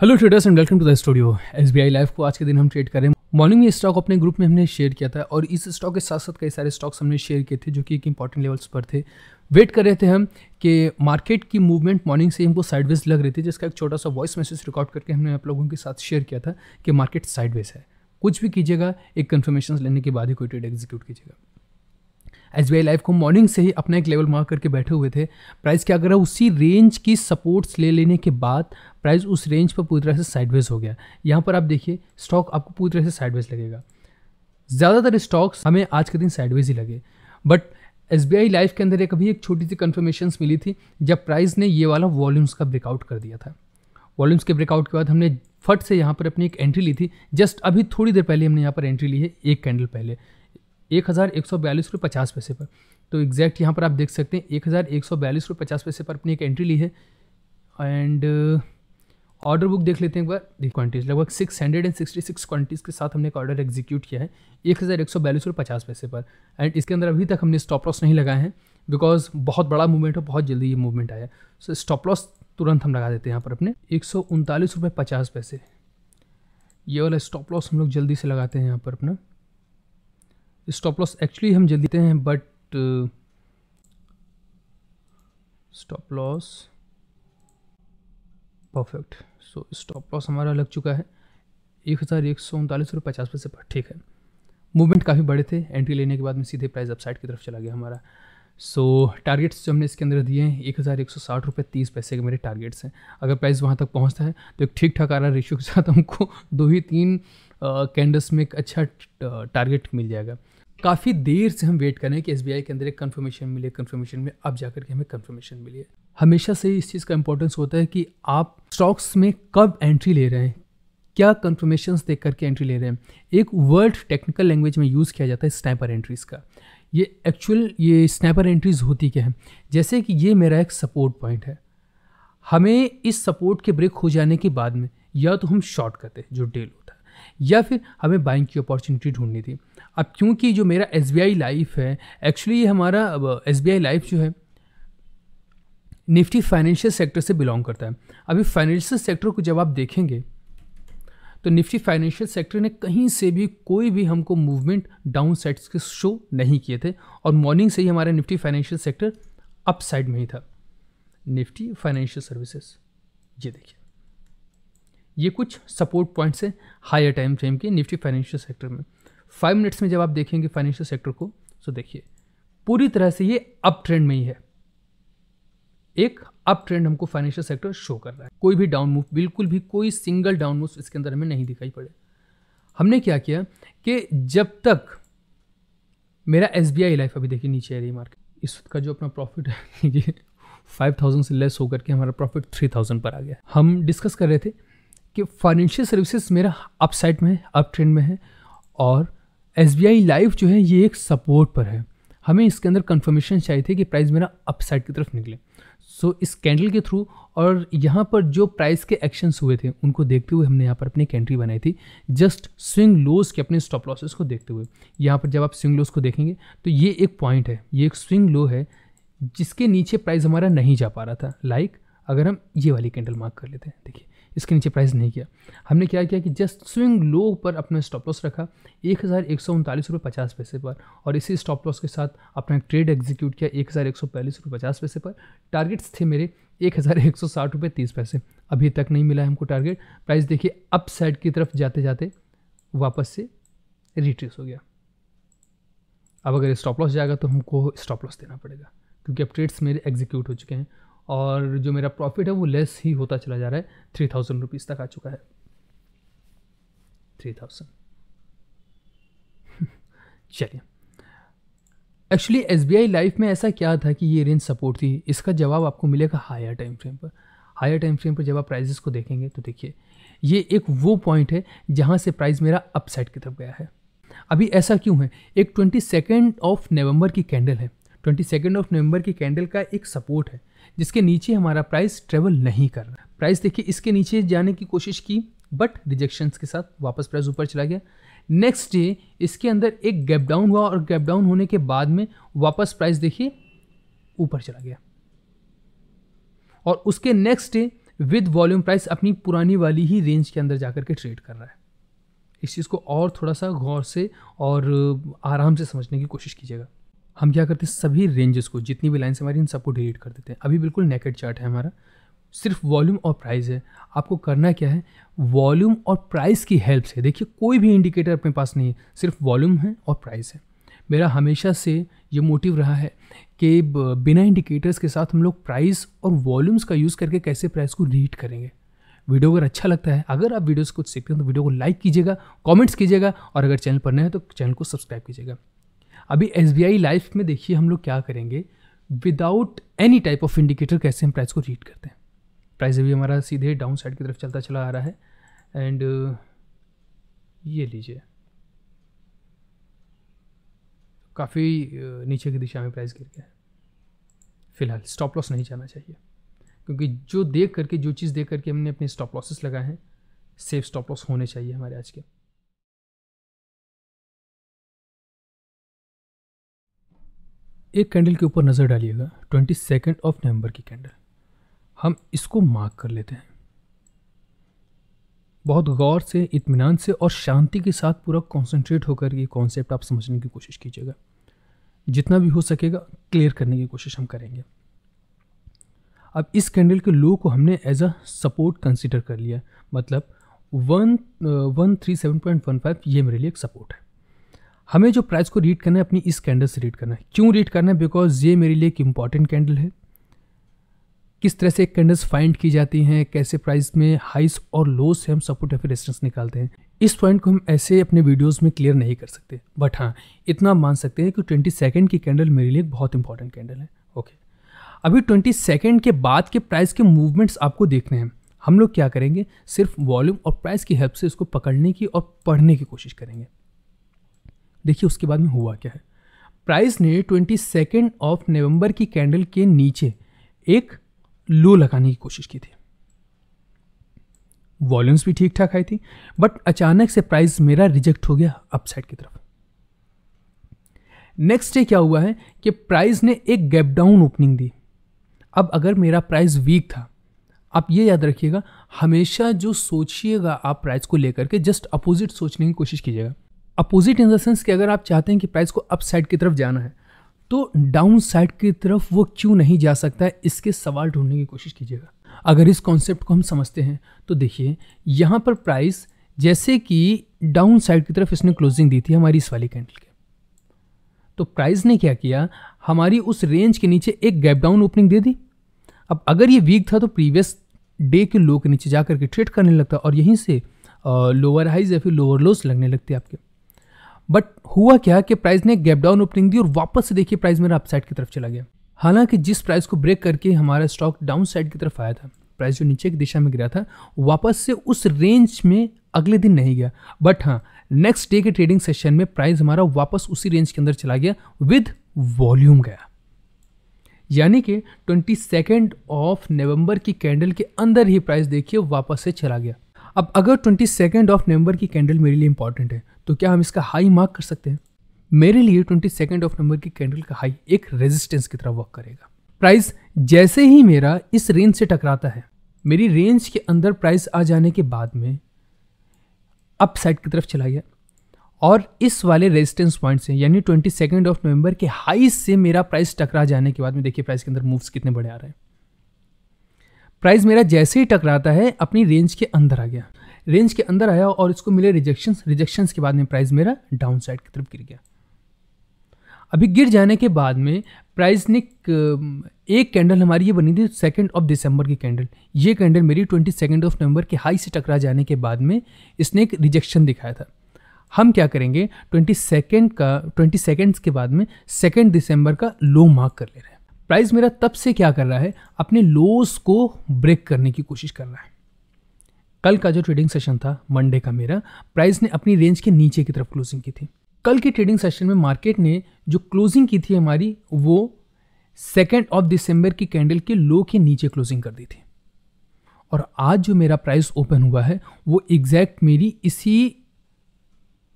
Hello traders and welcome to the studio S B I life को आज के दिन हम ट्रेड करें मॉर्निंग में स्टॉक अपने ग्रुप में हमने शेयर किया था और इस स्टॉक के साथ साथ कई सारे स्टॉक्स हमने शेयर किए थे जो कि एक इंपॉर्टेंट लेवल्स पर थे वेट कर रहे थे हम कि मार्केट की मूवमेंट मॉर्निंग से हमको साइडवेज लग रही थी जिसका एक छोटा सा वॉइस मैसेज रिकॉर्ड करके हमने आप लोगों के साथ शेयर किया था कि मार्केट साइडवेज है कुछ भी कीजिएगा एक कन्फर्मेशन लेने के बाद ही कोई ट्रेड एग्जीक्यूट कीजिएगा एस बी लाइफ को मॉर्निंग से ही अपना एक लेवल मार्क करके बैठे हुए थे प्राइस क्या कर है उसी रेंज की सपोर्ट्स ले लेने के बाद प्राइस उस रेंज पर पूरी तरह से साइडवेज हो गया यहाँ पर आप देखिए स्टॉक आपको पूरी तरह से साइडवेज लगेगा ज़्यादातर स्टॉक्स हमें आज के दिन साइडवेज ही लगे बट एस बी लाइफ के अंदर एक अभी एक छोटी सी कन्फर्मेशन मिली थी जब प्राइस ने ये वाला वॉल्यूम्स का ब्रेकआउट कर दिया था वॉल्यूम्स के ब्रेकआउट के बाद हमने फट से यहाँ पर अपनी एक एंट्री ली थी जस्ट अभी थोड़ी देर पहले हमने यहाँ पर एंट्री ली है एक कैंडल पहले एक हज़ार एक सौ बयालीस रुपये पचास पैसे पर तो एग्जैक्ट यहाँ पर आप देख सकते हैं एक हज़ार एक सौ बयालीस रुपये पचास पैसे पर अपनी एक एंट्री ली है एंड ऑर्डर बुक देख लेते हैं एक बार दी क्वान्टिटीज लगभग six hundred and sixty six quantities के साथ हमने एक ऑर्डर एग्जीक्यूट किया है एक हज़ार एक सौ बयालीस रुपये पचास पैसे पर एंड इसके अंदर अभी तक हमने स्टॉप लॉस नहीं लगाए हैं बिकॉज बहुत बड़ा मूवमेंट है बहुत जल्दी ये मूवमेंट आया सो स्टॉप लॉस तुरंत हम लगा देते हैं यहाँ पर अपने एक सौ उनतालीस रुपये पचास पैसे ये वाला स्टॉप लॉस हम लोग जल्दी से लगाते हैं यहाँ पर अपना स्टॉप लॉस एक्चुअली हम जल्दी देते हैं but stop loss perfect so stop loss हमारा लग चुका है एक हज़ार एक सौ उनतालीस रुपये पचास पैसे पर ठीक है मूवमेंट काफ़ी बड़े थे एंट्री लेने के बाद में सीधे प्राइस अपसाइड की तरफ चला गया हमारा सो so, टारगेट्स जो हमने इसके अंदर दिए हैं एक हज़ार एक सौ साठ रुपये तीस पैसे के मेरे टारगेट्स हैं अगर प्राइस वहाँ तक पहुँचता है तो एक ठीक ठाक आ रहा रेशियो के साथ हमको दो ही तीन कैंडल्स uh, में एक अच्छा टारगेट uh, मिल जाएगा काफ़ी देर से हम वेट कर रहे हैं कि एस के अंदर एक कन्फर्मेशन मिले कन्फर्मेशन में अब जा के हमें कन्फर्मेशन मिली है हमेशा से इस चीज़ का इंपॉर्टेंस होता है कि आप स्टॉक्स में कब एंट्री ले रहे हैं क्या कन्फर्मेशन देख करके एंट्री ले रहे हैं एक वर्ड टेक्निकल लैंग्वेज में यूज़ किया जाता है स्नैपर एंट्रीज़ का ये एक्चुअल ये स्नैपर एंट्रीज़ होती क्या है जैसे कि ये मेरा एक सपोर्ट पॉइंट है हमें इस सपोर्ट के ब्रेक हो जाने के बाद में या तो हम शॉर्ट करते हैं जो डेल होता या फिर हमें बाइंग की अपॉर्चुनिटी ढूंढनी थी अब क्योंकि जो मेरा एस लाइफ है एक्चुअली हमारा एस बी आई लाइफ जो है निफ्टी फाइनेंशियल सेक्टर से बिलोंग करता है अभी फाइनेंशियल सेक्टर को जब आप देखेंगे तो निफ्टी फाइनेंशियल सेक्टर ने कहीं से भी कोई भी हमको मूवमेंट डाउन साइड्स के शो नहीं किए थे और मॉर्निंग से ही हमारा Nifty financial sector up side में ही था निफ्टी फाइनेंशियल सर्विसेज ये देखिए ये कुछ सपोर्ट पॉइंट्स हैं हायर टाइम फ्रेम के निफ्टी फाइनेंशियल सेक्टर में फाइव मिनट्स में जब आप देखेंगे फाइनेंशियल सेक्टर को तो देखिए पूरी तरह से ये अप ट्रेंड में ही है एक अप ट्रेंड हमको फाइनेंशियल सेक्टर शो कर रहा है कोई भी डाउन मूव बिल्कुल भी कोई सिंगल डाउन मूव इसके अंदर हमें नहीं दिखाई पड़े हमने क्या किया कि जब तक मेरा एस बी आई लाइफ अभी देखिए नीचे आ रही है मार्केट इस वक्त का जो अपना प्रॉफिट है फाइव थाउजेंड से लेस होकर के हमारा प्रॉफिट थ्री थाउजेंड पर आ गया हम डिस्कस कर रहे थे कि फाइनेंशियल सर्विसेज मेरा अपसाइड में है अप ट्रेंड में है और एस बी लाइफ जो है ये एक सपोर्ट पर है हमें इसके अंदर कंफर्मेशन चाहिए थी कि प्राइस मेरा अपसाइड की तरफ निकले सो so, इस कैंडल के थ्रू और यहाँ पर जो प्राइस के एक्शंस हुए थे उनको देखते हुए हमने यहाँ पर अपनी कैंट्री बनाई थी जस्ट स्विंग लोज के अपने स्टॉप लॉसेस को देखते हुए यहाँ पर जब आप स्विंग लोज को देखेंगे तो ये एक पॉइंट है ये एक स्विंग लो है जिसके नीचे प्राइस हमारा नहीं जा पा रहा था लाइक like, अगर हम ये वाली कैंडल मार्क कर लेते हैं देखिए इसके नीचे प्राइस नहीं किया हमने क्या किया कि जस्ट स्विंग लो पर अपना स्टॉप लॉस रखा एक हज़ार एक सौ उनतालीस रुपये पचास पैसे पर और इसी स्टॉप लॉस के साथ अपना ट्रेड एग्जीक्यूट किया एक हज़ार एक सौ पैंतीस रुपये पचास पैसे पर टारगेट्स थे मेरे एक हज़ार एक सौ साठ रुपये तीस पैसे अभी तक नहीं मिला है हमको टारगेट प्राइस देखिए अप साइड की तरफ जाते जाते वापस से रिट्रेस हो गया अब अगर स्टॉप लॉस जाएगा तो हमको स्टॉप लॉस देना पड़ेगा क्योंकि अब ट्रेड्स मेरे एग्जीक्यूट हो चुके हैं और जो मेरा प्रॉफिट है वो लेस ही होता चला जा रहा है थ्री थाउजेंड रुपीज़ तक आ चुका है थ्री थाउजेंड चलिए actually S B I life में ऐसा क्या था कि ये रेंज सपोर्ट थी इसका जवाब आपको मिलेगा हायर टाइम फ्रेम पर हायर टाइम फ्रेम पर जब आप प्राइजेस को देखेंगे तो देखिए ये एक वो पॉइंट है जहाँ से प्राइस मेरा अपसाइड की तरफ गया है अभी ऐसा क्यों है एक ट्वेंटी सेकेंड ऑफ नवंबर की कैंडल है ट्वेंटी सेकेंड ऑफ नवंबर की कैंडल का एक सपोर्ट है जिसके नीचे हमारा प्राइस ट्रेवल नहीं कर रहा प्राइस देखिए इसके नीचे जाने की कोशिश की बट रिजेक्शंस के साथ वापस प्राइस ऊपर चला गया नेक्स्ट डे इसके अंदर एक गैप डाउन हुआ और गैप डाउन होने के बाद में वापस प्राइस देखिए ऊपर चला गया और उसके next day with volume price अपनी पुरानी वाली ही रेंज के अंदर जाकर के ट्रेड कर रहा है इस चीज़ को और थोड़ा सा गौर से और आराम से समझने की कोशिश कीजिएगा हम क्या करते हैं सभी रेंजेस को जितनी भी लाइन्स हमारी इन सबको डिलीट कर देते हैं अभी बिल्कुल नेकेट चार्ट है हमारा सिर्फ वॉल्यूम और प्राइस है आपको करना क्या है वॉल्यूम और प्राइस की हेल्प से देखिए कोई भी इंडिकेटर अपने पास नहीं है सिर्फ वॉल्यूम है और प्राइस है मेरा हमेशा से ये मोटिव रहा है कि बिना इंडिकेटर्स के साथ हम लोग प्राइस और वॉल्यूम्स का यूज़ करके कैसे प्राइस को रीड करेंगे वीडियो अगर अच्छा लगता है अगर आप वीडियोस कुछ सीखते हैं तो वीडियो को लाइक कीजिएगा कमेंट्स कीजिएगा और अगर चैनल पर नए हैं तो चैनल को सब्सक्राइब कीजिएगा अभी एस बी आई लाइफ में देखिए हम लोग क्या करेंगे without any type of indicator कैसे हम प्राइस को रीड करते हैं प्राइस अभी हमारा सीधे डाउन साइड की तरफ चलता चला आ रहा है एंड ये लीजिए काफ़ी नीचे की दिशा में प्राइस गिर गया है फिलहाल स्टॉप लॉस नहीं जाना चाहिए क्योंकि जो देख करके जो चीज़ देख करके हमने अपने स्टॉप लॉसेस लगाए हैं सेफ स्टॉप लॉस होने चाहिए हमारे आज के एक कैंडल के ऊपर नज़र डालिएगा ट्वेंटी सेकेंड ऑफ नवंबर की कैंडल हम इसको मार्क कर लेते हैं बहुत गौर से इत्मीनान से और शांति के साथ पूरा कंसंट्रेट होकर ये कॉन्सेप्ट आप समझने की कोशिश कीजिएगा जितना भी हो सकेगा क्लियर करने की कोशिश हम करेंगे अब इस कैंडल के लो को हमने एज अ सपोर्ट कंसिडर कर लिया मतलब one one three seven point one five ये मेरे लिए एक सपोर्ट है हमें जो प्राइस को रीड करना है अपनी इस कैंडल से रीड करना है क्यों रीड करना है बिकॉज ये मेरे लिए एक इंपॉर्टेंट कैंडल है किस तरह से कैंडल्स फाइंड की जाती हैं कैसे प्राइस में हाइस और लो से हम सपोर्ट या फिर रेस्टेंस निकालते हैं इस पॉइंट को हम ऐसे अपने वीडियोस में क्लियर नहीं कर सकते बट हाँ इतना मान सकते हैं कि ट्वेंटी सेकेंड की कैंडल मेरे लिए बहुत इंपॉर्टेंट कैंडल है ओके अभी ट्वेंटी सेकेंड के बाद के प्राइस के मूवमेंट्स आपको देखने हैं हम लोग क्या करेंगे सिर्फ वॉल्यूम और प्राइस की हेल्प से इसको पकड़ने की और पढ़ने की कोशिश करेंगे देखिए उसके बाद में हुआ क्या है प्राइस ने ट्वेंटी सेकेंड ऑफ नवंबर की कैंडल के नीचे एक लो लगाने की कोशिश की थी वॉल्यूम्स भी ठीक ठाक आई थी बट अचानक से प्राइस मेरा रिजेक्ट हो गया अपसाइड की तरफ नेक्स्ट डे क्या हुआ है कि प्राइस ने एक गैप डाउन ओपनिंग दी अब अगर मेरा प्राइस वीक था आप ये याद रखिएगा हमेशा जो सोचिएगा आप प्राइस को लेकर के जस्ट अपोजिट सोचने की कोशिश कीजिएगा अपोजिट इन द सेंस कि अगर आप चाहते हैं कि प्राइस को अप साइड की तरफ जाना है तो डाउन साइड की तरफ वो क्यों नहीं जा सकता है इसके सवाल ढूंढने की कोशिश कीजिएगा अगर इस कॉन्सेप्ट को हम समझते हैं तो देखिए यहाँ पर प्राइस जैसे कि डाउन साइड की तरफ इसने क्लोजिंग दी थी हमारी इस वाली कैंडल के तो प्राइस ने क्या किया हमारी उस रेंज के नीचे एक गैप डाउन ओपनिंग दे दी अब अगर ये वीक था तो प्रीवियस डे के लो के नीचे जा करके ट्रेड करने लगता और यहीं से लोअर हाइज या फिर लोअर लोस लगने लगते आपके बट हुआ क्या कि प्राइस ने गैप डाउन ओपनिंग दी और वापस से देखिए प्राइस मेरा अपसाइड की तरफ चला गया हालांकि जिस प्राइस को ब्रेक करके हमारा स्टॉक डाउन साइड की तरफ आया था प्राइस जो नीचे की दिशा में गिरा था वापस से उस रेंज में अगले दिन नहीं गया बट हाँ नेक्स्ट डे के ट्रेडिंग सेशन में प्राइस हमारा वापस उसी रेंज के अंदर चला गया विद वॉल्यूम गया यानी कि ट्वेंटी सेकेंड ऑफ नवंबर की कैंडल के अंदर ही प्राइस देखिए वापस से चला गया अब अगर ट्वेंटी सेकेंड ऑफ नवंबर की कैंडल मेरे लिए इंपॉर्टेंट है तो क्या हम इसका हाई मार्क कर सकते हैं मेरे लिए ट्वेंटी सेकेंड ऑफ नंबर की कैंडल का हाई एक रेजिस्टेंस की तरह वर्क करेगा प्राइस जैसे ही मेरा इस रेंज से टकराता है मेरी रेंज के अंदर प्राइस आ जाने के बाद में अप साइड की तरफ चला गया और इस वाले रेजिस्टेंस पॉइंट से यानी ट्वेंटी सेकेंड ऑफ नवंबर के हाई से मेरा प्राइस टकरा जाने के बाद में देखिए प्राइस के अंदर मूव्स कितने बड़े आ रहे हैं प्राइस मेरा जैसे ही टकराता है अपनी रेंज के अंदर आ गया रेंज के अंदर आया और इसको मिले रिजेक्शन रिजेक्शन के बाद में प्राइस मेरा डाउन साइड की तरफ गिर गया अभी गिर जाने के बाद में प्राइस ने एक कैंडल हमारी ये बनी थी सेकेंड ऑफ दिसंबर की कैंडल ये कैंडल मेरी ट्वेंटी सेकेंड ऑफ नवंबर के हाई से टकरा जाने के बाद में इसने एक रिजेक्शन दिखाया था हम क्या करेंगे ट्वेंटी सेकेंड का ट्वेंटी सेकेंड्स के बाद में सेकेंड दिसंबर का लो मार्क कर ले रहे हैं प्राइस मेरा तब से क्या कर रहा है अपने लोस को ब्रेक करने की कोशिश कर रहा है कल का जो ट्रेडिंग सेशन था मंडे का मेरा प्राइस ने अपनी रेंज के नीचे की तरफ क्लोजिंग की थी कल के ट्रेडिंग सेशन में मार्केट ने जो क्लोजिंग की थी हमारी वो सेकेंड ऑफ दिसंबर की कैंडल के लो के नीचे क्लोजिंग कर दी थी और आज जो मेरा प्राइस ओपन हुआ है वो एग्जैक्ट मेरी इसी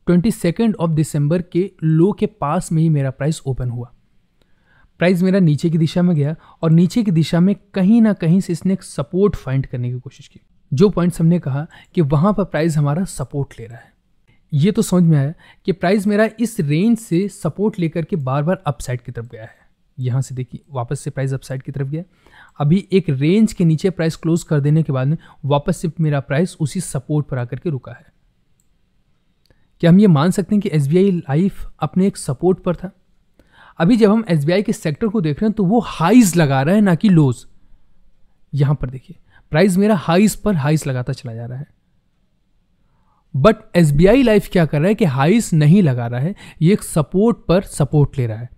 ट्वेंटी सेकेंड ऑफ दिसंबर के लो के पास में ही मेरा प्राइस ओपन हुआ प्राइस मेरा नीचे की दिशा में गया और नीचे की दिशा में कहीं ना कहीं से इसने सपोर्ट फाइंड करने की कोशिश की जो पॉइंट्स हमने कहा कि वहाँ पर प्राइस हमारा सपोर्ट ले रहा है ये तो समझ में आया कि प्राइस मेरा इस रेंज से सपोर्ट लेकर के बार बार अपसाइड की तरफ गया है यहाँ से देखिए वापस से प्राइस अपसाइड की तरफ गया अभी एक रेंज के नीचे प्राइस क्लोज कर देने के बाद में वापस से मेरा प्राइस उसी सपोर्ट पर आकर के रुका है क्या हम ये मान सकते हैं कि एस लाइफ अपने एक सपोर्ट पर था अभी जब हम एस के सेक्टर को देख रहे हैं तो वो हाइज लगा रहा है ना कि लोज यहाँ पर देखिए प्राइस मेरा हाइस पर हाइस लगाता चला जा रहा है but S B I life क्या कर रहा है कि हाइस नहीं लगा रहा है ये एक सपोर्ट पर सपोर्ट ले रहा है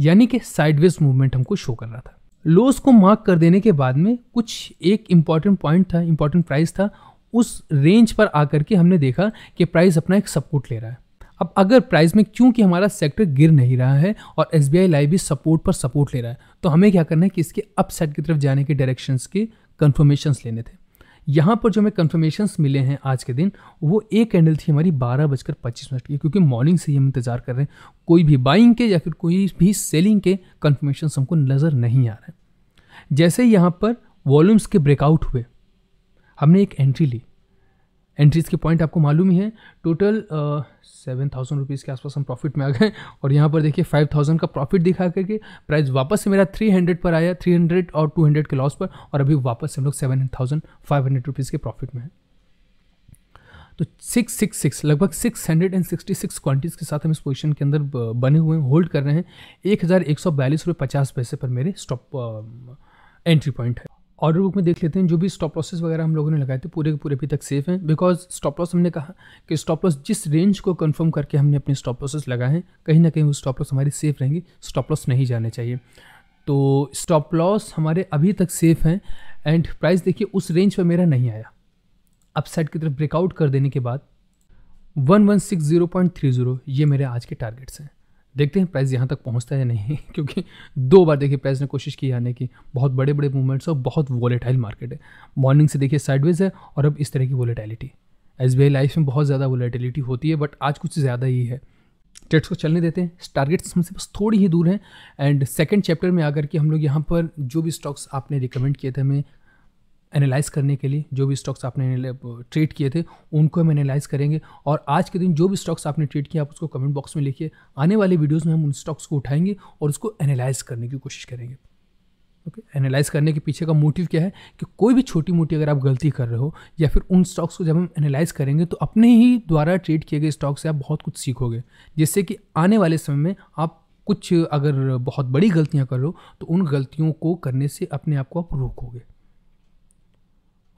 यानी कि साइडवेज मूवमेंट हमको शो कर रहा था लोस को मार्क कर देने के बाद में कुछ एक इंपॉर्टेंट पॉइंट था इंपॉर्टेंट प्राइस था उस रेंज पर आकर के हमने देखा कि प्राइस अपना एक सपोर्ट ले रहा है अब अगर प्राइस में क्योंकि हमारा सेक्टर गिर नहीं रहा है और एस बी आई लाइव भी सपोर्ट पर सपोर्ट ले रहा है तो हमें क्या करना है कि इसके अपसाइड की तरफ जाने के डायरेक्शंस के कन्फर्मेशंस लेने थे यहाँ पर जो हमें कन्फर्मेशंस मिले हैं आज के दिन वो एक कैंडल थी हमारी बारह बजकर पच्चीस मिनट की क्योंकि मॉर्निंग से ही हम इंतज़ार कर रहे हैं कोई भी बाइंग के या फिर कोई भी सेलिंग के कन्फर्मेशन हमको नज़र नहीं आ रहे जैसे यहाँ पर वॉल्यूम्स के ब्रेकआउट हुए हमने एक एंट्री ली एंट्रीज़ के पॉइंट आपको मालूम ही है टोटल सेवन थाउजेंड रुपीज़ के आसपास हम प्रॉफिट में आ गए और यहाँ पर देखिए फाइव थाउजेंड का प्रॉफिट दिखा करके प्राइस वापस से मेरा थ्री हंड्रेड पर आया थ्री हंड्रेड और टू हंड्रेड के लॉस पर और अभी वापस से हम लोग seven thousand five hundred rupees के प्रॉफिट में है तो सिक्स सिक्स सिक्स लगभग six hundred and sixty six quantities के साथ हम इस पोजिशन के अंदर बने हुए हैं होल्ड कर रहे हैं एक हज़ार एक सौ बयालीस रुपये पचास पैसे पर मेरे स्टॉप एंट्री पॉइंट है ऑर्डर बुक में देख लेते हैं जो भी स्टॉप लॉसेस वगैरह हम लोगों ने लगाए थे पूरे के पूरे अभी तक सेफ हैं बिकॉज स्टॉप लॉस हमने कहा कि स्टॉप लॉस जिस रेंज को कंफर्म करके हमने अपने स्टॉप लॉसेस लगाए हैं कहीं ना कहीं वो स्टॉप लॉस हमारी सेफ रहेंगी स्टॉप लॉस नहीं जाने चाहिए तो स्टॉप लॉस हमारे अभी तक सेफ हैं एंड प्राइस देखिए उस रेंज पर मेरा नहीं आया अपसाइड की तरफ ब्रेकआउट कर देने के बाद one one six zero point three zero ये मेरे आज के टारगेट्स हैं देखते हैं प्राइस यहाँ तक पहुँचता है नहीं क्योंकि दो बार देखिए प्राइस ने कोशिश की आने की बहुत बड़े बड़े मूवमेंट्स और बहुत वॉलेटाइल मार्केट है मॉर्निंग से देखिए साइडवेज है और अब इस तरह की volatility S B I life में बहुत ज़्यादा वॉलेटिलिटी होती है बट आज कुछ ज़्यादा ही है ट्रेड्स को चलने देते हैं टारगेट्स हमसे बस थोड़ी ही दूर हैं एंड सेकेंड चैप्टर में आकर के हम लोग यहाँ पर जो भी स्टॉक्स आपने रिकमेंड किए थे हमें एनालाइज करने के लिए जो भी स्टॉक्स आपने ट्रेड किए थे उनको हम एनालाइज करेंगे और आज के दिन जो भी स्टॉक्स आपने ट्रेड किया आप उसको कमेंट बॉक्स में लिखिए आने वाले वीडियोज़ में हम उन स्टॉक्स को उठाएंगे और उसको एनालाइज करने की कोशिश करेंगे ओके okay. एनालाइज करने के पीछे का मोटिव क्या है कि कोई भी छोटी मोटी अगर आप गलती कर रहे हो या फिर उन स्टॉक्स को जब हम एनालाइज करेंगे तो अपने ही द्वारा ट्रेड किए गए स्टॉक से आप बहुत कुछ सीखोगे जिससे कि आने वाले समय में आप कुछ अगर बहुत बड़ी गलतियाँ कर रहे हो तो उन गलतियों को करने से अपने आप को आप रोकोगे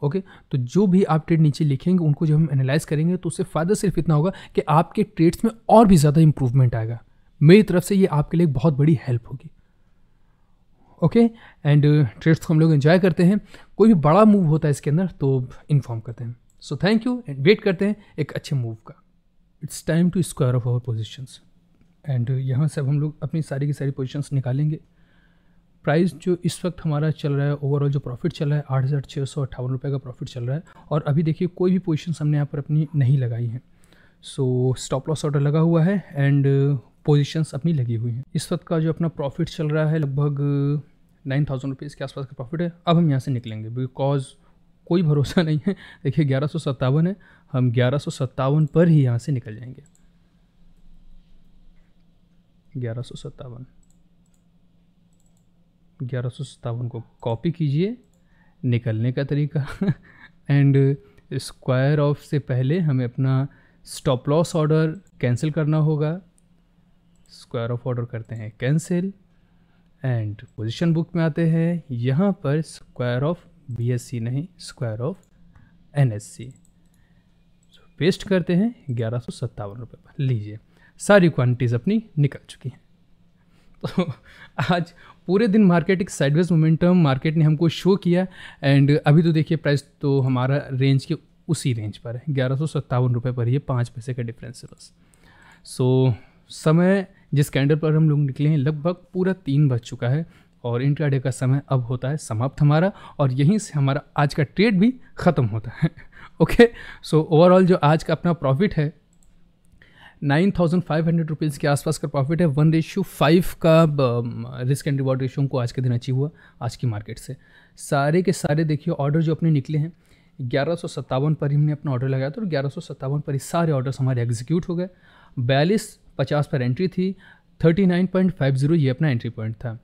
ओके तो जो भी आप ट्रेड नीचे लिखेंगे उनको जब हम एनालाइज करेंगे तो उससे फ़ायदा सिर्फ इतना होगा कि आपके ट्रेड्स में और भी ज़्यादा इंप्रूवमेंट आएगा मेरी तरफ से ये आपके लिए बहुत बड़ी हेल्प होगी ओके एंड ट्रेड्स को हम लोग इन्जॉय करते हैं कोई भी बड़ा मूव होता है इसके अंदर तो इन्फॉर्म करते हैं so thank you and wait करते हैं एक अच्छे मूव का it's time to square off our positions and यहाँ से हम लोग अपनी सारी की सारी पोजिशंस निकालेंगे प्राइस जो इस वक्त हमारा चल रहा है ओवरऑल जो प्रॉफिट चल रहा है आठ हज़ार छः सौ अट्ठावन रुपये का प्रॉफिट चल रहा है और अभी देखिए कोई भी पोजिशन हमने यहाँ पर अपनी नहीं लगाई है सो स्टॉप लॉस ऑर्डर लगा हुआ है एंड पोजीशंस अपनी लगी हुई हैं इस वक्त का जो अपना प्रॉफिट चल रहा है लगभग नाइन थाउजेंड रुपीज़ के आसपास का प्रॉफिट है अब हम यहाँ से निकलेंगे बिकॉज कोई भरोसा नहीं है देखिए ग्यारह सौ सत्तावन है हम ग्यारह सौ सत्तावन पर ही यहाँ से निकल जाएंगे ग्यारह सौ सत्तावन ग्यारह सौ को कॉपी कीजिए निकलने का तरीका एंड स्क्वायर ऑफ से पहले हमें अपना स्टॉप लॉस ऑर्डर कैंसिल करना होगा स्क्वायर ऑफ ऑर्डर करते हैं कैंसिल एंड पोजीशन बुक में आते हैं यहाँ पर स्क्वायर ऑफ बीएससी नहीं स्क्वायर ऑफ एनएससी पेस्ट करते हैं ग्यारह सौ सत्तावन रुपये पर लीजिए सारी क्वांटिटीज़ अपनी निकल चुकी हैं तो आज पूरे दिन मार्केट एक साइडवेज मोमेंटम मार्केट ने हमको शो किया एंड अभी तो देखिए प्राइस तो हमारा रेंज के उसी रेंज पर है ग्यारह सौ सत्तावन रुपये पर ही है पाँच पैसे का डिफरेंस है बस सो so, समय जिस कैंडल पर हम लोग निकले हैं लगभग पूरा तीन बज चुका है और इंट्राडे का समय अब होता है समाप्त हमारा और यहीं से हमारा आज का ट्रेड भी ख़त्म होता है ओके सो ओवरऑल जो आज का अपना प्रॉफिट है nine thousand five hundred rupees के आसपास का प्रॉफिट है वन रेशियो फाइव का रिस्क एंड रिवॉर्ड रेशियो को आज के दिन अचीव हुआ आज की मार्केट से सारे के सारे देखिए ऑर्डर जो अपने निकले हैं ग्यारह सौ सत्तावन पर हमने अपना ऑर्डर लगाया था और ग्यारह सौ सत्तावन पर ही सारे ऑर्डर्स हमारे एग्जीक्यूट हो गए बयालीस पचास पर एंट्री थी thirty nine point five zero ये अपना एंट्री पॉइंट था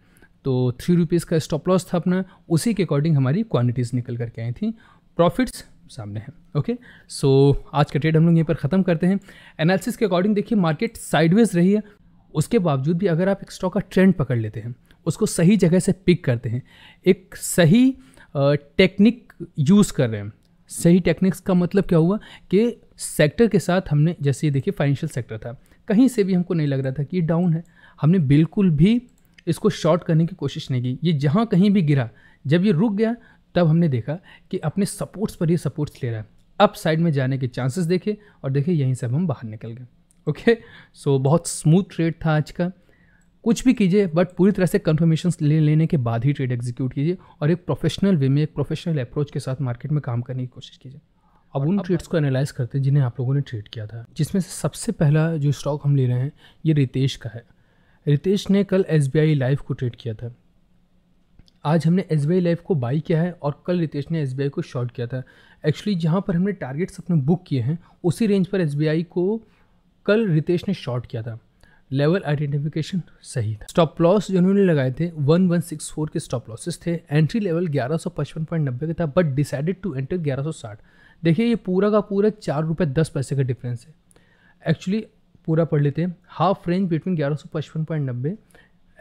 तो थ्री रुपीज़ का स्टॉप लॉस था अपना उसी के अकॉर्डिंग हमारी क्वान्टिटीज़ निकल करके आई थी प्रॉफिट्स सामने है ओके सो आज का ट्रेड हम लोग यहीं पर ख़त्म करते हैं एनालिसिस के अकॉर्डिंग देखिए मार्केट साइडवेज रही है उसके बावजूद भी अगर आप एक स्टॉक का ट्रेंड पकड़ लेते हैं उसको सही जगह से पिक करते हैं एक सही टेक्निक यूज़ कर रहे हैं सही टेक्निक्स का मतलब क्या हुआ कि सेक्टर के साथ हमने जैसे ये देखिए फाइनेंशियल सेक्टर था कहीं से भी हमको नहीं लग रहा था कि ये डाउन है हमने बिल्कुल भी इसको शॉर्ट करने की कोशिश नहीं की ये जहाँ कहीं भी गिरा जब ये रुक गया तब हमने देखा कि अपने सपोर्ट्स पर ही सपोर्ट्स ले रहा है अप साइड में जाने के चांसेस देखे और देखे यहीं से हम बाहर निकल गए ओके सो बहुत स्मूथ ट्रेड था आज का कुछ भी कीजिए बट पूरी तरह से कन्फर्मेशन ले लेने के बाद ही ट्रेड एग्जीक्यूट कीजिए और एक प्रोफेशनल वे में एक प्रोफेशनल अप्रोच के साथ मार्केट में काम करने की कोशिश कीजिए अब उन ट्रेड्स को एनालाइज करते हैं जिन्हें आप लोगों ने ट्रेड किया था जिसमें से सबसे पहला जो स्टॉक हम ले रहे हैं ये रितेश का है रितेश ने कल एस बी लाइव को ट्रेड किया था आज हमने एस बी लाइफ को बाई किया है और कल रितेश ने एस को शॉर्ट किया था एक्चुअली जहाँ पर हमने टारगेट्स अपने बुक किए हैं उसी रेंज पर एस को कल रितेश ने शॉर्ट किया था लेवल आइडेंटिफिकेशन सही था स्टॉप लॉस जो उन्होंने लगाए थे 1164 के स्टॉप लॉसेस थे एंट्री लेवल 1155.90 का था बट डिसाइडेड टू एंटर 1160 देखिए ये पूरा का पूरा चार रुपये दस पैसे का डिफरेंस है एक्चुअली पूरा पढ़ लेते हैं हाफ रेंज बिटवीन ग्यारह सौ पचपन पॉइंट नब्बे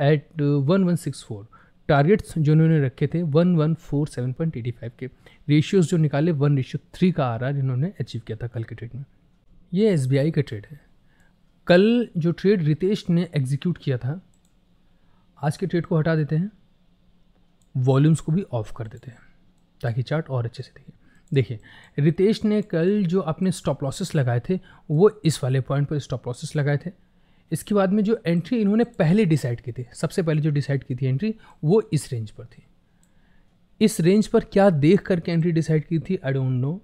eight one one six four targets जो इन्होंने रखे थे one one four seven point eighty five के रेशियोज़ जो निकाले वन रेशियो थ्री का आर आर जिन्होंने अचीव किया था कल के ट्रेड में ये एस बी आई का ट्रेड है कल जो ट्रेड रितेश ने एग्जीक्यूट किया था आज के ट्रेड को हटा देते हैं वॉल्यूम्स को भी ऑफ कर देते हैं ताकि चार्ट और अच्छे से दिखे देखिए रितेश ने कल जो अपने स्टॉप लॉसेस लगाए थे वो इस वाले पॉइंट पर स्टॉप लॉसेस लगाए थे इसके बाद में जो एंट्री इन्होंने पहले डिसाइड की थी सबसे पहले जो डिसाइड की थी एंट्री वो इस रेंज पर थी इस रेंज पर क्या देख करके एंट्री डिसाइड की थी आई डोंट नो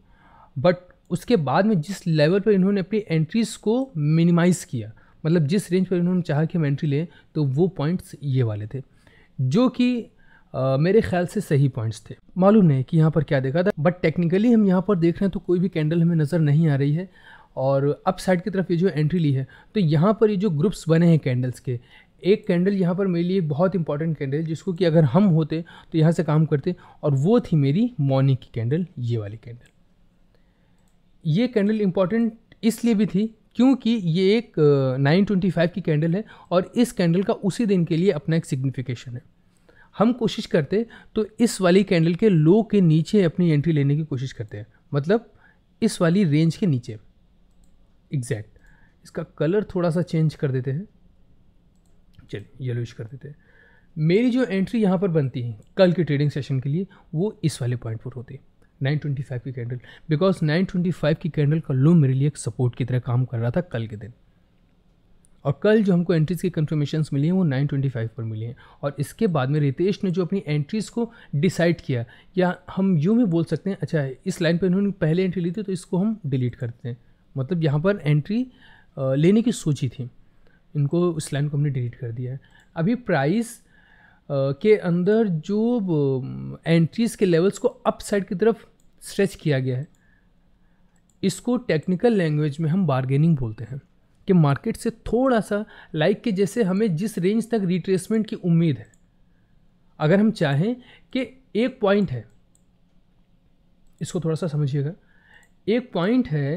बट उसके बाद में जिस लेवल पर इन्होंने अपनी एंट्रीज़ को मिनिमाइज़ किया मतलब जिस रेंज पर इन्होंने चाहा कि हम एंट्री लें तो वो पॉइंट्स ये वाले थे जो कि मेरे ख्याल से सही पॉइंट्स थे मालूम नहीं कि यहाँ पर क्या देखा था बट टेक्निकली हम यहाँ पर देख रहे हैं तो कोई भी कैंडल हमें नज़र नहीं आ रही है और अप साइड की तरफ ये जो एंट्री ली है तो यहाँ पर ये जो ग्रुप्स बने हैं कैंडल्स के एक कैंडल यहाँ पर मेरे लिए बहुत इंपॉर्टेंट कैंडल जिसको कि अगर हम होते तो यहाँ से काम करते और वो थी मेरी मॉर्निंग की कैंडल ये वाली कैंडल ये कैंडल इंपॉर्टेंट इसलिए भी थी क्योंकि ये एक नाइन ट्वेंटी फाइव की कैंडल है और इस कैंडल का उसी दिन के लिए अपना एक सिग्निफिकेशन है हम कोशिश करते तो इस वाली कैंडल के लो के नीचे अपनी एंट्री लेने की कोशिश करते हैं मतलब इस वाली रेंज के नीचे एग्जैक्ट इसका कलर थोड़ा सा चेंज कर देते हैं चलिए येलोइश कर देते हैं मेरी जो एंट्री यहाँ पर बनती है कल के ट्रेडिंग सेशन के लिए वो इस वाले पॉइंट पर होती है 925 की कैंडल बिकॉज 925 की कैंडल का लो मेरे लिए एक सपोर्ट की तरह काम कर रहा था कल के दिन और कल जो हमको एंट्रीज़ की कन्फर्मेशन मिली हैं वो 925 पर मिली हैं और इसके बाद में रितेश ने जो अपनी एंट्रीज़ को डिसाइड किया या हम यूँ भी बोल सकते हैं अच्छा इस लाइन पर इन्होंने पहले एंट्री ली थी तो इसको हम डिलीट करते हैं मतलब यहाँ पर एंट्री लेने की सोची थी इनको उस लाइन को हमने डिलीट कर दिया है अभी प्राइस के अंदर जो एंट्रीज़ के लेवल्स को अप साइड की तरफ स्ट्रेच किया गया है इसको टेक्निकल लैंग्वेज में हम बारगेनिंग बोलते हैं कि मार्केट से थोड़ा सा लाइक के जैसे हमें जिस रेंज तक रिट्रेसमेंट की उम्मीद है अगर हम चाहें कि एक पॉइंट है इसको थोड़ा सा समझिएगा एक पॉइंट है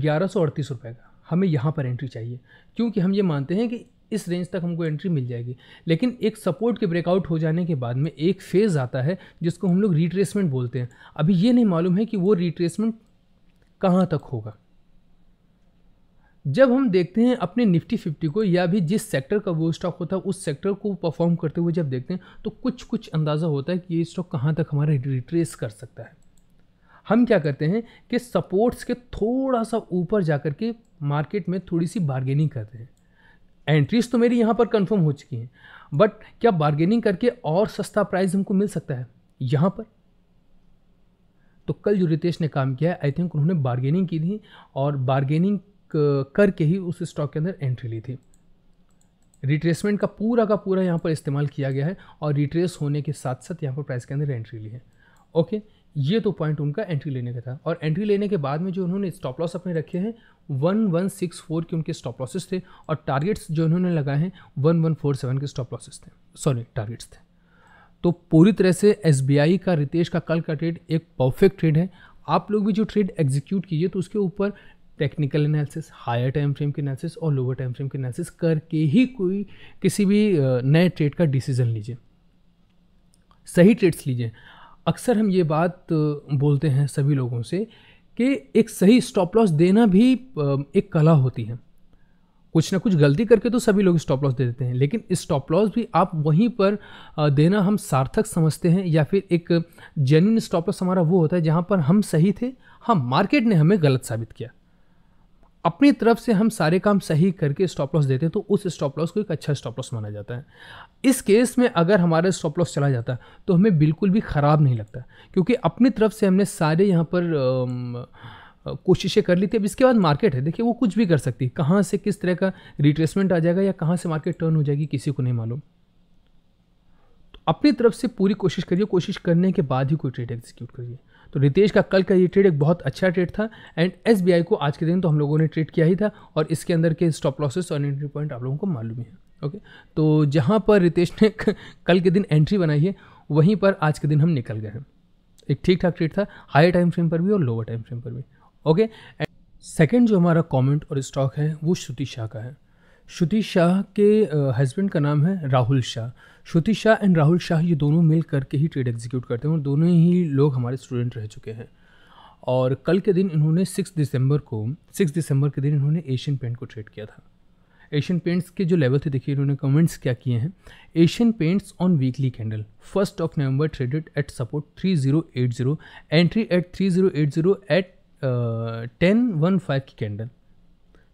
ग्यारह सौ अड़तीस रुपये का हमें यहाँ पर एंट्री चाहिए क्योंकि हम ये मानते हैं कि इस रेंज तक हमको एंट्री मिल जाएगी लेकिन एक सपोर्ट के ब्रेकआउट हो जाने के बाद में एक फेज़ आता है जिसको हम लोग रिट्रेसमेंट बोलते हैं अभी ये नहीं मालूम है कि वो रिट्रेसमेंट कहाँ तक होगा जब हम देखते हैं अपने निफ्टी फिफ्टी को या भी जिस सेक्टर का वो स्टॉक होता है उस सेक्टर को परफॉर्म करते हुए जब देखते हैं तो कुछ कुछ अंदाज़ा होता है कि ये स्टॉक कहाँ तक हमारा रिट्रेस कर सकता है हम क्या करते हैं कि सपोर्ट्स के थोड़ा सा ऊपर जा कर के मार्केट में थोड़ी सी बार्गेनिंग करते हैं एंट्रीज तो मेरी यहाँ पर कंफर्म हो चुकी हैं बट क्या बार्गेनिंग करके और सस्ता प्राइस हमको मिल सकता है यहाँ पर तो कल जो रितेश ने काम किया है आई थिंक उन्होंने बार्गेनिंग की थी और बार्गेनिंग करके ही उस स्टॉक के अंदर एंट्री ली थी रिट्रेसमेंट का पूरा का पूरा यहाँ पर इस्तेमाल किया गया है और रिट्रेस होने के साथ साथ यहाँ पर प्राइस के अंदर एंट्री ली है ओके okay? ये तो पॉइंट उनका एंट्री लेने का था और एंट्री लेने के बाद में जो उन्होंने स्टॉप लॉस अपने रखे हैं वन वन सिक्स फोर के उनके स्टॉप लॉसेस थे और टारगेट्स जो उन्होंने लगाए हैं वन वन फोर सेवन के स्टॉप लॉसेस थे सॉरी टारगेट्स थे तो पूरी तरह से एस का रितेश का कल का ट्रेड एक परफेक्ट ट्रेड है आप लोग भी जो ट्रेड एग्जीक्यूट कीजिए तो उसके ऊपर technical analysis higher time frame के एनालिसिस और लोअर टाइम फ्रेम के एनालिसिस करके ही कोई किसी भी नए ट्रेड का डिसीजन लीजिए सही ट्रेड्स लीजिए अक्सर हम ये बात बोलते हैं सभी लोगों से कि एक सही स्टॉप लॉस देना भी एक कला होती है कुछ ना कुछ गलती करके तो सभी लोग स्टॉप लॉस दे देते हैं लेकिन स्टॉप लॉस भी आप वहीं पर देना हम सार्थक समझते हैं या फिर एक जेन्यून स्टॉप लॉस हमारा वो होता है जहाँ पर हम सही थे हाँ मार्केट ने हमें गलत साबित किया अपनी तरफ से हम सारे काम सही करके स्टॉप लॉस देते हैं तो उस स्टॉप लॉस को एक अच्छा स्टॉप लॉस माना जाता है इस केस में अगर हमारा स्टॉप लॉस चला जाता तो हमें बिल्कुल भी ख़राब नहीं लगता क्योंकि अपनी तरफ से हमने सारे यहाँ पर कोशिशें कर ली थी अब इसके बाद मार्केट है देखिए वो कुछ भी कर सकती है कहाँ से किस तरह का रिट्रेसमेंट आ जाएगा या कहाँ से मार्केट टर्न हो जाएगी किसी को नहीं मालूम तो अपनी तरफ से पूरी कोशिश करिए कोशिश करने के बाद ही कोई ट्रेड एग्जीक्यूट करिए तो रितेश का कल का ये ट्रेड एक बहुत अच्छा ट्रेड था एंड एस को आज के दिन तो हम लोगों ने ट्रेड किया ही था और इसके अंदर के स्टॉप लॉसेस और एंट्री पॉइंट आप लोगों को मालूम है ओके तो जहाँ पर रितेश ने कल के दिन एंट्री बनाई है वहीं पर आज के दिन हम निकल गए हैं एक ठीक ठाक ट्रेड था हाई टाइम फ्रेम पर भी और लोअर टाइम फ्रेम पर भी ओके एंड सेकेंड जो हमारा कॉमेंट और स्टॉक है वो श्रुति शाह का है श्रुति शाह के हस्बैंड का नाम है राहुल शाह श्रुति शाह एंड राहुल शाह ये दोनों मिल करके ही ट्रेड एग्जीक्यूट करते हैं और दोनों ही लोग हमारे स्टूडेंट रह चुके हैं और कल के दिन इन्होंने सिक्स दिसंबर को सिक्स दिसंबर के दिन इन्होंने एशियन पेंट को ट्रेड किया था एशियन पेंट्स के जो लेवल थे देखिए इन्होंने कमेंट्स क्या किए हैं Asian Paints on weekly candle first of November traded at support 3080 entry at 3080 at ten one five की कैंडल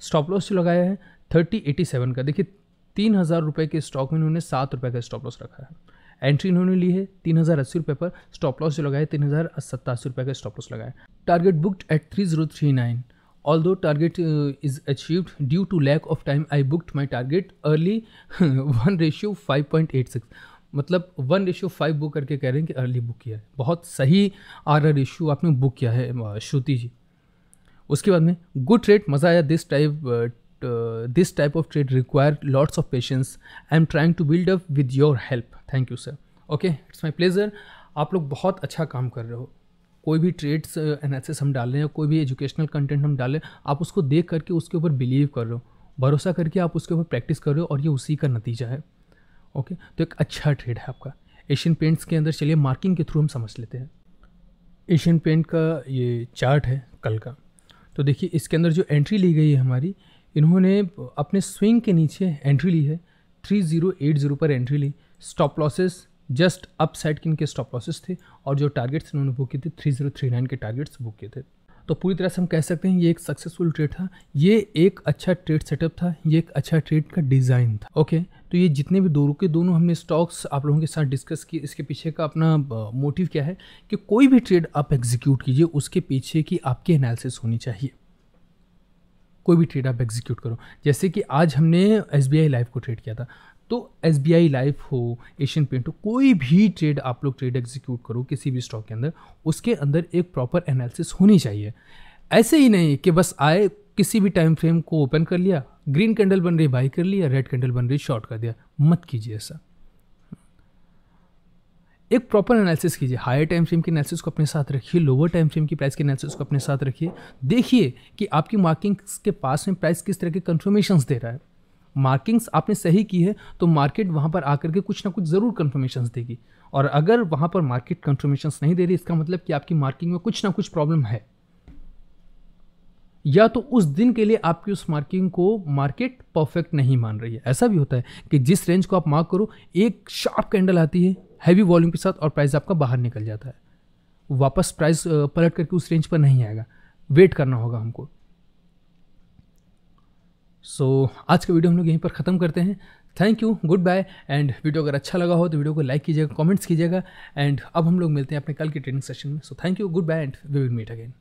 स्टॉप लॉस जो लगाया है थर्टी एटी सेवन का देखिए तीन हज़ार रुपये के स्टॉक में इन्होंने सात रुपये का स्टॉप लॉस रखा है एंट्री इन्होंने ली है तीन हज़ार अस्सी रुपये पर स्टॉप लॉस जो लगाए तीन हज़ार सत्तासी रुपये का स्टॉप लॉस लगाए target booked at three zero three nine all दो target is achieved due to lack of time I booked my target early one ratio five point eight six मतलब वन रेशियो फाइव बुक करके कह रहे हैं कि early book किया है बहुत सही आर आर रेशियो आपने बुक किया है श्रुति जी उसके बाद में गुड रेट मज़ा आया this type uh, this type of trade require lots of patience I am trying to build up with your help thank you sir okay it's my pleasure आप लोग बहुत अच्छा काम कर रहे हो कोई भी ट्रेड्स एनालिसिस uh, हम डाल रहे हैं कोई भी एजुकेशनल कंटेंट हम डाल रहे हैं आप उसको देख करके उसके ऊपर बिलीव कर रहे हो भरोसा करके आप उसके ऊपर प्रैक्टिस कर रहे हो और ये उसी का नतीजा है ओके okay? तो एक अच्छा ट्रेड है आपका एशियन पेंट्स के अंदर चलिए मार्किंग के थ्रू हम समझ लेते हैं एशियन पेंट का ये चार्ट है कल का तो देखिए इसके अंदर जो एंट्री ली गई है हमारी इन्होंने अपने स्विंग के नीचे एंट्री ली है 3080 पर एंट्री ली stop losses just upside के इनके स्टॉप लॉसेस थे और जो टारगेट्स इन्होंने बुक किए थे 3039 के टारगेट्स बुक किए थे तो पूरी तरह से हम कह सकते हैं ये एक सक्सेसफुल ट्रेड था ये एक अच्छा ट्रेड सेटअप था ये एक अच्छा ट्रेड का डिज़ाइन था ओके तो ये जितने भी दोनों के दोनों हमने स्टॉक्स आप लोगों के साथ डिस्कस किए इसके पीछे का अपना मोटिव क्या है कि कोई भी ट्रेड आप एग्जीक्यूट कीजिए उसके पीछे की आपकी एनालिसिस होनी चाहिए कोई भी ट्रेड आप एग्जीक्यूट करो जैसे कि आज हमने एस बी आई लाइफ को ट्रेड किया था तो एस बी आई लाइफ हो एशियन पेंट हो कोई भी ट्रेड आप लोग ट्रेड एग्जीक्यूट करो किसी भी स्टॉक के अंदर उसके अंदर एक प्रॉपर एनालिसिस होनी चाहिए ऐसे ही नहीं कि बस आए किसी भी टाइम फ्रेम को ओपन कर लिया ग्रीन कैंडल बन रही बाई कर लिया रेड कैंडल बन रही शॉर्ट कर दिया मत कीजिए ऐसा एक प्रॉपर एनालिसिस कीजिए हायर टाइम फ्रेम के एनालिसिस को अपने साथ रखिए लोअर टाइम फ्रेम की प्राइस के एनालिसिस को अपने साथ रखिए देखिए कि आपकी मार्किंग्स के पास में प्राइस किस तरह के कन्फर्मेशन दे रहा है मार्किंग्स आपने सही की है तो मार्केट वहाँ पर आकर के कुछ ना कुछ ज़रूर कन्फर्मेशन देगी और अगर वहाँ पर मार्केट कन्फर्मेशन नहीं दे रही इसका मतलब कि आपकी मार्किंग में कुछ ना कुछ प्रॉब्लम है या तो उस दिन के लिए आपकी उस मार्किंग को मार्केट परफेक्ट नहीं मान रही है ऐसा भी होता है कि जिस रेंज को आप मार्क करो एक शार्प कैंडल आती है हैवी वॉल्यूम के साथ और प्राइस आपका बाहर निकल जाता है वापस प्राइस पलट करके उस रेंज पर नहीं आएगा वेट करना होगा हमको सो so, आज का वीडियो हम लोग यहीं पर ख़त्म करते हैं thank you goodbye and video अगर अच्छा लगा हो तो वीडियो को लाइक कीजिएगा कमेंट्स कीजिएगा एंड अब हम लोग मिलते हैं अपने कल के ट्रेनिंग सेशन में so thank you goodbye and we will meet again